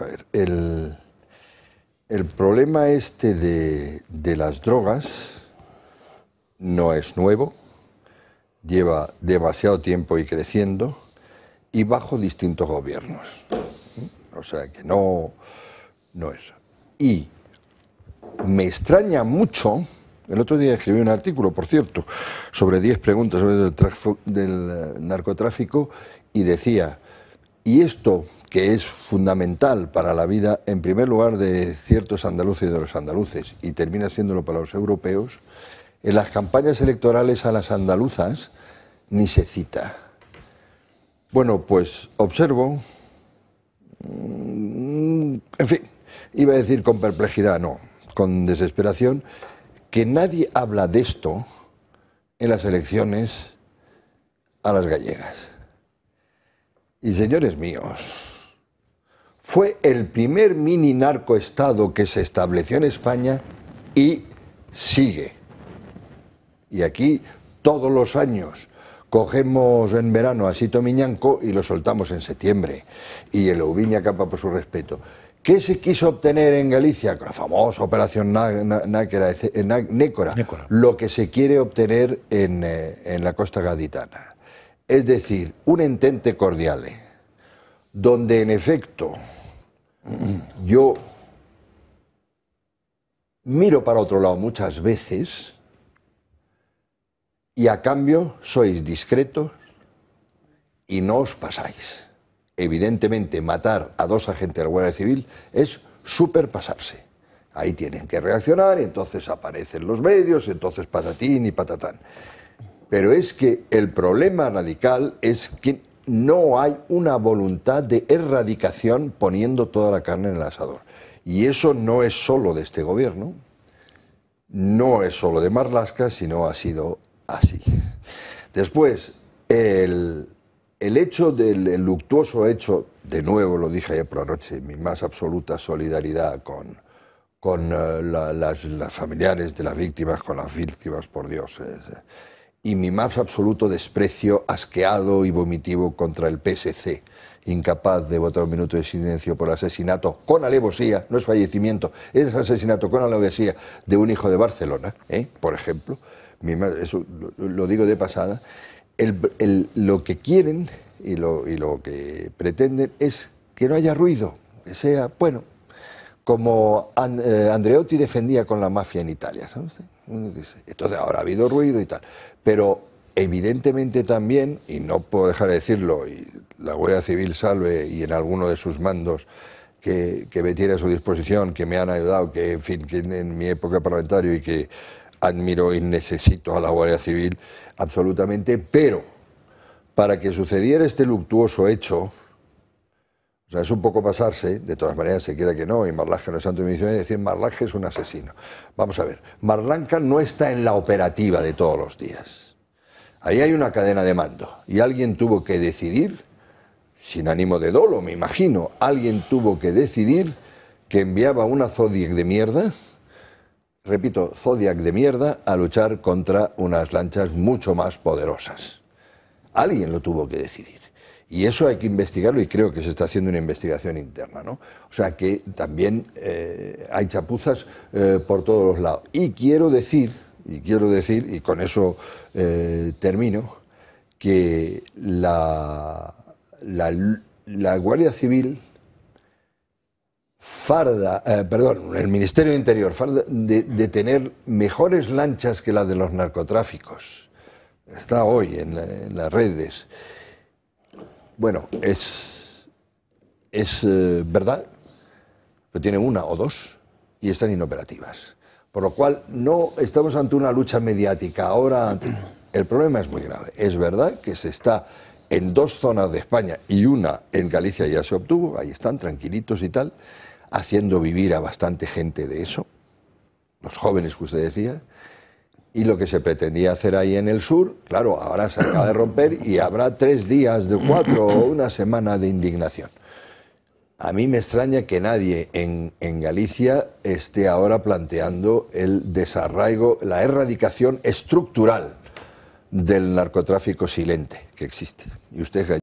A ver, el, problema este de, las drogas no es nuevo, lleva demasiado tiempo y creciendo y bajo distintos gobiernos. O sea que no, no es. Y me extraña mucho, el otro día escribí un artículo, por cierto, sobre 10 preguntas sobre el del narcotráfico y decía, y esto que es fundamental para la vida, en primer lugar, de ciertos andaluces y de los andaluces, y termina siéndolo para los europeos, en las campañas electorales a las andaluzas ni se cita. Bueno, pues observo, mm, en fin, iba a decir con perplejidad, no, con desesperación, que nadie habla de esto en las elecciones a las gallegas. Y señores míos, fue el primer mini narcoestado que se estableció en España y sigue. Y aquí todos los años cogemos en verano a Sito Miñanco y lo soltamos en septiembre. Y el Ubiña Capa por su respeto. ¿Qué se quiso obtener en Galicia? con La famosa operación eh, Nécora. Lo que se quiere obtener en, eh, en la costa gaditana. Es decir, un entente cordial. donde en efecto yo miro para otro lado muchas veces y a cambio sois discretos y no os pasáis. Evidentemente, matar a dos agentes de la Guardia Civil es superpasarse. Ahí tienen que reaccionar y entonces aparecen los medios, entonces patatín y patatán. Pero es que el problema radical es que no hay una voluntad de erradicación poniendo toda la carne en el asador. Y eso no es solo de este gobierno, no es solo de Marlaska, sino ha sido así. Después, el, hecho del luctuoso hecho, de nuevo lo dije ayer por la noche, mi más absoluta solidaridad con, con eh, las, familiares de las víctimas, con las víctimas, por Dios. Eh, y mi más absoluto desprecio asqueado y vomitivo contra el PSC, incapaz de votar un minuto de silencio por asesinato con alevosía, no es fallecimiento, es asesinato con alevosía de un hijo de Barcelona, ¿eh? por ejemplo, eso lo, digo de pasada, lo que quieren y lo que pretenden es que no haya ruido, que sea, bueno, como eh, Andreotti defendía con la mafia en Italia. ¿sabes? Entonces ahora ha habido ruido y tal. Pero evidentemente también, y no puedo dejar de decirlo, y la Guardia Civil salve y en alguno de sus mandos que, que me tiene a su disposición, que me han ayudado, que en fin, que en mi época parlamentaria y que admiro y necesito a la Guardia Civil absolutamente, pero para que sucediera este luctuoso hecho, o sea, es un poco pasarse, de todas maneras, se quiera que no, y Marlaska no es santo de es decir, Marlaska es un asesino. Vamos a ver, Marlanca no está en la operativa de todos los días. Ahí hay una cadena de mando, y alguien tuvo que decidir, sin ánimo de dolo, me imagino, alguien tuvo que decidir que enviaba una Zodiac de mierda, repito, Zodiac de mierda, a luchar contra unas lanchas mucho más poderosas. Alguien lo tuvo que decidir. Y eso hay que investigarlo y creo que se está haciendo una investigación interna. ¿no? O sea que también eh, hay chapuzas eh, por todos los lados. Y quiero decir, y quiero decir, y con eso eh, termino, que la, la, Guardia Civil farda, perdón, el Ministerio de Interior, farda de, tener mejores lanchas que las de los narcotráficos. Está hoy en las redes. Bueno, es, eh, verdad, pero tienen una o dos y están inoperativas. Por lo cual, no estamos ante una lucha mediática ahora. El problema es muy grave. Es verdad que se está en dos zonas de España y una en Galicia ya se obtuvo, ahí están tranquilitos y tal, haciendo vivir a bastante gente de eso, los jóvenes que usted decía, y lo que se pretendía hacer ahí en el sur, claro, ahora se acaba de romper y habrá tres días de cuatro o una semana de indignación. A mí me extraña que nadie en, en Galicia esté ahora planteando el desarraigo, la erradicación estructural del narcotráfico silente que existe. Y usted